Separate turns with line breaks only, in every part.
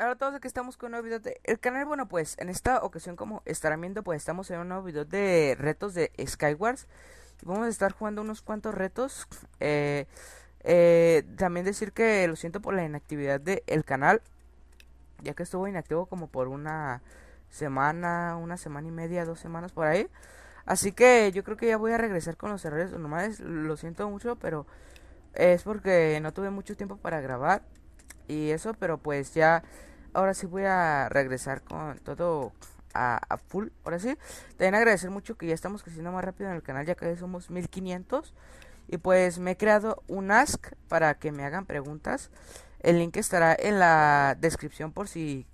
Hola a todos, aquí estamos con un nuevo video de el canal. Bueno, pues en esta ocasión, como estarán viendo, pues estamos en un nuevo video de retos de Skywars. Vamos a estar jugando unos cuantos retos. Eh, eh, también decir que lo siento por la inactividad del canal, ya que estuvo inactivo como por una semana, una semana y media, dos semanas por ahí. Así que yo creo que ya voy a regresar con los errores normales. Lo siento mucho, pero es porque no tuve mucho tiempo para grabar y eso, pero pues ya, ahora sí voy a regresar con todo a, full, ahora sí. También agradecer mucho que ya estamos creciendo más rápido en el canal, ya que somos 1500. Y pues me he creado un ask para que me hagan preguntas. El link estará en la descripción por si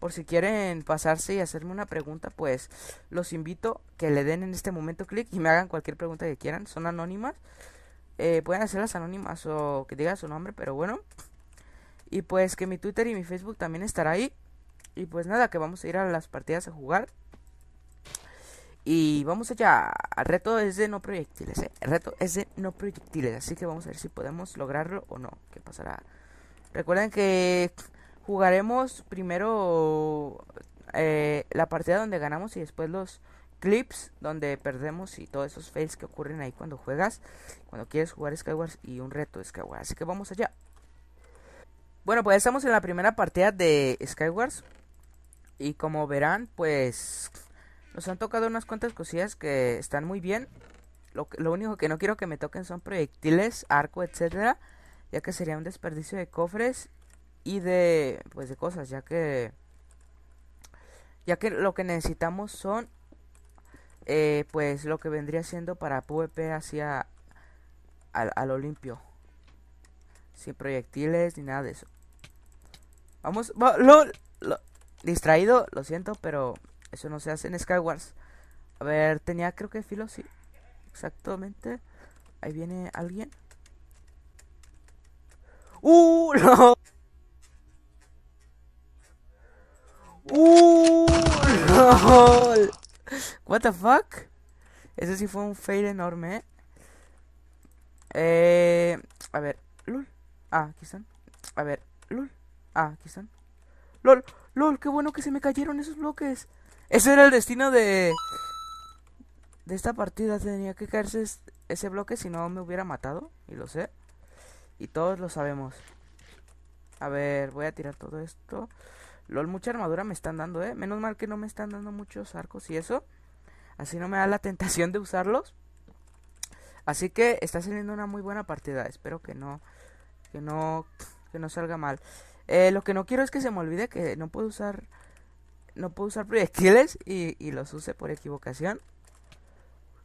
por si quieren pasarse y hacerme una pregunta, pues los invito que le den en este momento clic y me hagan cualquier pregunta que quieran. Son anónimas. Eh, pueden hacerlas anónimas o que digan su nombre, pero bueno. Y pues que mi Twitter y mi Facebook también estará ahí. Y pues nada, que vamos a ir a las partidas a jugar. Y vamos allá. El reto es de no proyectiles, ¿eh? El reto es de no proyectiles. Así que vamos a ver si podemos lograrlo o no. ¿Qué pasará? Recuerden que jugaremos primero eh, la partida donde ganamos y después los clips donde perdemos y todos esos fails que ocurren ahí cuando juegas. Cuando quieres jugar Skywars y un reto de Skywars. Así que vamos allá. Bueno, pues estamos en la primera partida de Skywars. Y como verán, pues nos han tocado unas cuantas cosillas que están muy bien. Lo, único que no quiero que me toquen son proyectiles, arco, etcétera, ya que sería un desperdicio de cofres y de pues de cosas, ya que ya que lo que necesitamos son eh, pues lo que vendría siendo para PvP hacia al, al Olimpio. Sin proyectiles ni nada de eso. Vamos. Va, lo, distraído, lo siento, pero eso no se hace en Skywars. A ver, tenía creo que filo, sí. Exactamente. Ahí viene alguien. ¡Uh! No. ¡Uh! What the fuck? Ese sí fue un fail enorme. Eh, eh a ver, Ah, aquí están. A ver, lol. Ah, aquí están. Lol, lol, qué bueno que se me cayeron esos bloques. Ese era el destino de... De esta partida tenía que caerse ese bloque, si no me hubiera matado. Y lo sé. Y todos lo sabemos. A ver, voy a tirar todo esto. LOL, mucha armadura me están dando, ¿eh? Menos mal que no me están dando muchos arcos y eso. Así no me da la tentación de usarlos. Así que está saliendo una muy buena partida. Espero que no que no, que no salga mal. Eh, lo que no quiero es que se me olvide que no puedo usar, no puedo usar proyectiles y, los use por equivocación.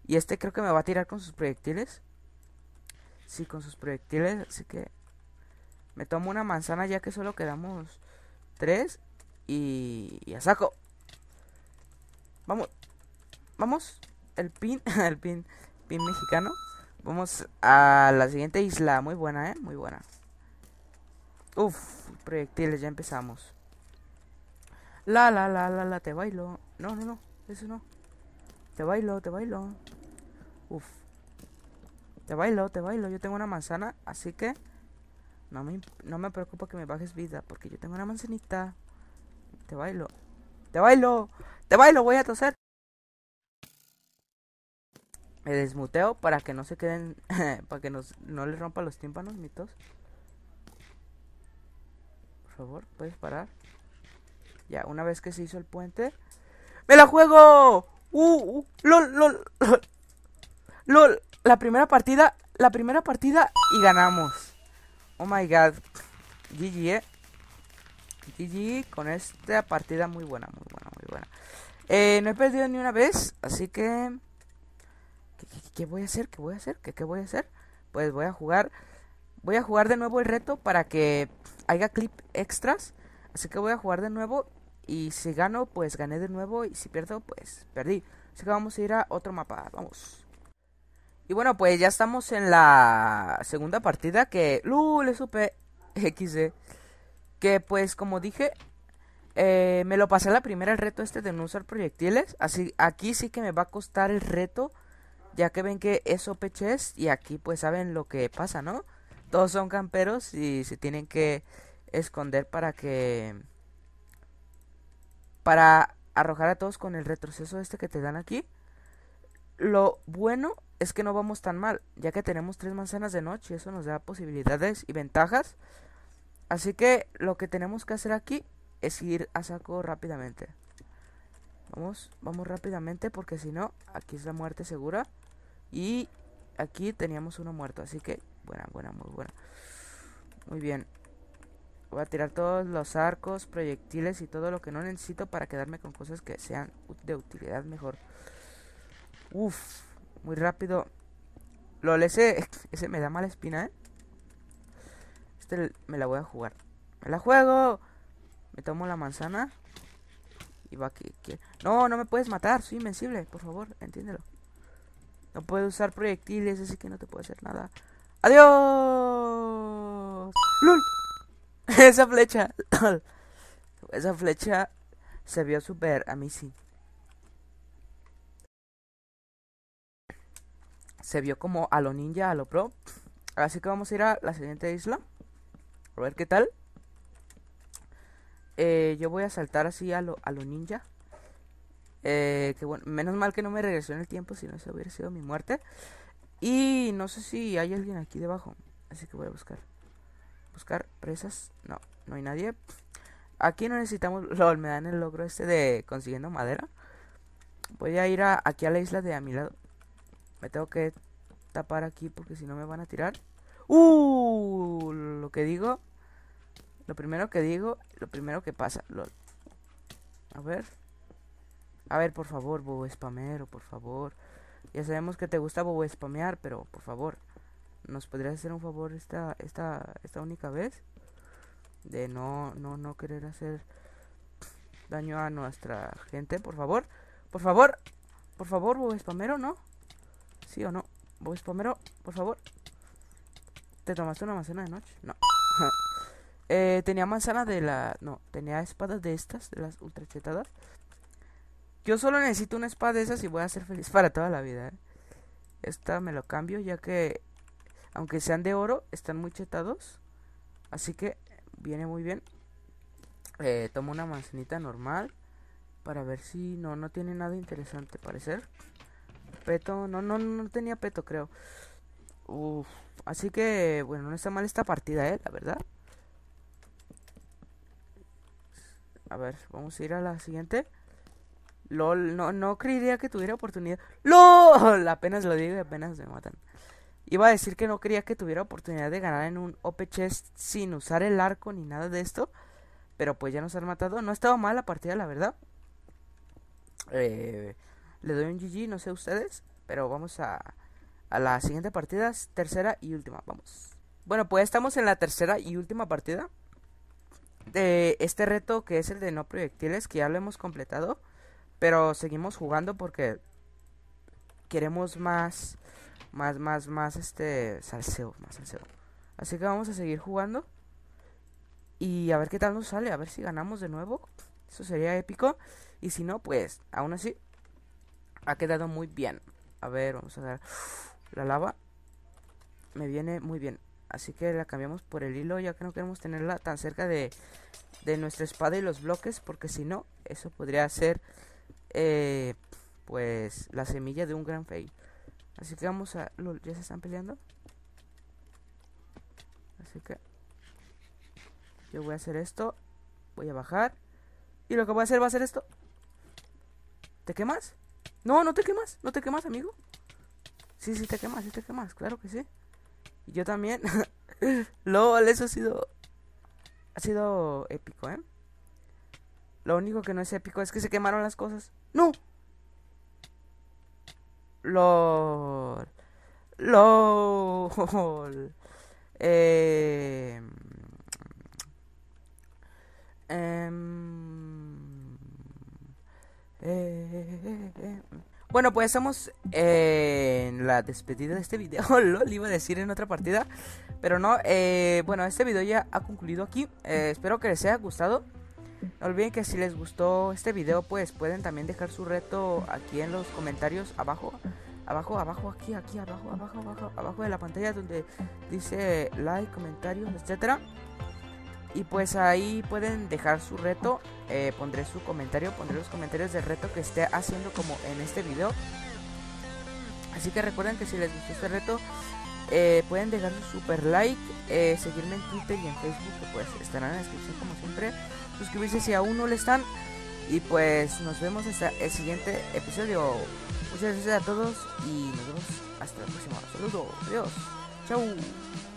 Y este creo que me va a tirar con sus proyectiles. Sí, con sus proyectiles, así que me tomo una manzana ya que solo quedamos tres y ya saco. Vamos. Vamos. El pin. El pin. Pin mexicano. Vamos a la siguiente isla. Muy buena, eh. Muy buena. Uf, proyectiles, ya empezamos. La, la, la, la, la, te bailo. No, no, no, eso no. Te bailo, te bailo. Uf. Te bailo, te bailo. Yo tengo una manzana, así que no me, no me preocupa que me bajes vida, porque yo tengo una manzanita. Te bailo. Te bailo. Te bailo, voy a toser. Me desmuteo para que no se queden, para que no les rompa los tímpanos, mitos favor? ¿Puedes parar? Ya, una vez que se hizo el puente. ¡Me la juego! ¡Uh! uh lol ¡Lol! ¡Lol! La primera partida. La primera partida y ganamos. Oh my god. GG, eh. GG con esta partida muy buena, muy buena, muy buena. Eh, no he perdido ni una vez, así que. ¿Qué, voy a hacer? ¿Qué voy a hacer? ¿Qué, ¿Qué voy a hacer? Pues voy a jugar. Voy a jugar de nuevo el reto para que haya clip extras. Así que voy a jugar de nuevo. Y si gano, pues gané de nuevo. Y si pierdo, pues perdí. Así que vamos a ir a otro mapa. Vamos. Y bueno, pues ya estamos en la segunda partida que... ¡LUL! Le supe XD. Que pues como dije, eh, me lo pasé la primera el reto este de no usar proyectiles. Así, aquí sí que me va a costar el reto. Ya que ven que es peches y aquí pues saben lo que pasa, ¿no? Todos son camperos y se tienen que esconder para que... Para arrojar a todos con el retroceso este que te dan aquí. Lo bueno es que no vamos tan mal, ya que tenemos tres manzanas de noche, y eso nos da posibilidades y ventajas. Así que lo que tenemos que hacer aquí es ir a saco rápidamente. Vamos, vamos rápidamente porque si no, aquí es la muerte segura. Y aquí teníamos uno muerto, así que buena, buena, muy buena. Muy bien. Voy a tirar todos los arcos, proyectiles y todo lo que no necesito para quedarme con cosas que sean de utilidad mejor. Uf, muy rápido. LOL, ese, ese me da mala espina, ¿eh? Este me la voy a jugar. ¡Me la juego! Me tomo la manzana. Y va aquí. aquí. No, no me puedes matar. Soy invencible, por favor, entiéndelo. No puedo usar proyectiles, así que no te puedo hacer nada. ¡Adiós! ¡Lul! Esa flecha. Esa flecha se vio súper a mí sí. Se vio como a lo ninja, a lo pro. Así que vamos a ir a la siguiente isla. A ver qué tal. Eh, yo voy a saltar así a lo, a lo ninja. Eh, menos mal que no me regresó en el tiempo, si no, eso hubiera sido mi muerte. Y no sé si hay alguien aquí debajo. Así que voy a buscar. Buscar presas. No, no hay nadie. Aquí no necesitamos... LOL, me dan el logro este de consiguiendo madera. Voy a ir aquí a la isla de a mi lado. Me tengo que tapar aquí porque si no me van a tirar. ¡Uh! Lo que digo. Lo primero que digo. Lo primero que pasa. A ver. A ver, por favor, bo, spamero, por favor. Ya sabemos que te gusta bobo spamear, pero por favor, ¿nos podrías hacer un favor esta, esta, esta única vez? De no, no, no querer hacer daño a nuestra gente, por favor. Por favor, por favor, bobo spamero, ¿no? ¿Sí o no? Bobo spamero, por favor. ¿Te tomaste una manzana de noche? No. Eh, tenía manzana de la... No, tenía espadas de estas, de las ultrachetadas. Yo solo necesito una espada de esas y voy a ser feliz para toda la vida. ¿eh? Esta me lo cambio ya que, aunque sean de oro, están muy chetados. Así que viene muy bien. Eh, tomo una manzanita normal para ver si no, no tiene nada interesante parecer. Peto, no, no, no tenía peto creo. así que, bueno, no está mal esta partida, eh, la verdad. A ver, vamos a ir a la siguiente no, no creería que tuviera oportunidad. LOL, apenas lo digo y apenas me matan. Iba a decir que no creía que tuviera oportunidad de ganar en un OP Chest sin usar el arco ni nada de esto. Pero pues ya nos han matado. No ha estado mal la partida, la verdad. Eh, le doy un GG, no sé ustedes. Pero vamos a, a la siguiente partida, tercera y última. Vamos. Bueno, pues estamos en la tercera y última partida de este reto que es el de no proyectiles, que ya lo hemos completado. Pero seguimos jugando porque queremos más, más, más, más este salseo, más salseo. Así que vamos a seguir jugando. Y a ver qué tal nos sale, a ver si ganamos de nuevo. Eso sería épico. Y si no, pues aún así ha quedado muy bien. A ver, vamos a dar la lava. Me viene muy bien. Así que la cambiamos por el hilo ya que no queremos tenerla tan cerca de, de nuestra espada y los bloques porque si no, eso podría ser eh, pues la semilla de un gran fail. Así que vamos a... ¿Ya se están peleando? Así que... Yo voy a hacer esto. Voy a bajar. Y lo que voy a hacer va a ser esto. ¿Te quemas? No, no te quemas. No te quemas, amigo. Sí, sí te quemas, sí te quemas. Claro que sí. Y yo también. LOL, eso ha sido... Ha sido épico, ¿eh? Lo único que no es épico es que se quemaron las cosas. ¡No! LOL. LOL. Em, em, eh, eh, eh, bueno, pues estamos en la despedida de este video. Lo iba a decir en otra partida. Pero no, eh, bueno, este video ya ha concluido aquí. espero que les haya gustado. No olviden que si les gustó este video, pues pueden también dejar su reto aquí en los comentarios abajo. Abajo, abajo, aquí, aquí, abajo, abajo, abajo, abajo de la pantalla donde dice like, comentarios, etcétera. Y pues ahí pueden dejar su reto. Eh, pondré su comentario, pondré los comentarios del reto que esté haciendo como en este video. Así que recuerden que si les gustó este reto, eh, pueden dejar su super like, eh, seguirme en Twitter y en Facebook, que pues estarán en la descripción como siempre. Suscribirse si aún no lo están. Y pues nos vemos hasta el siguiente episodio. Muchas gracias a todos y nos vemos hasta la próxima Saludos, adiós, chau.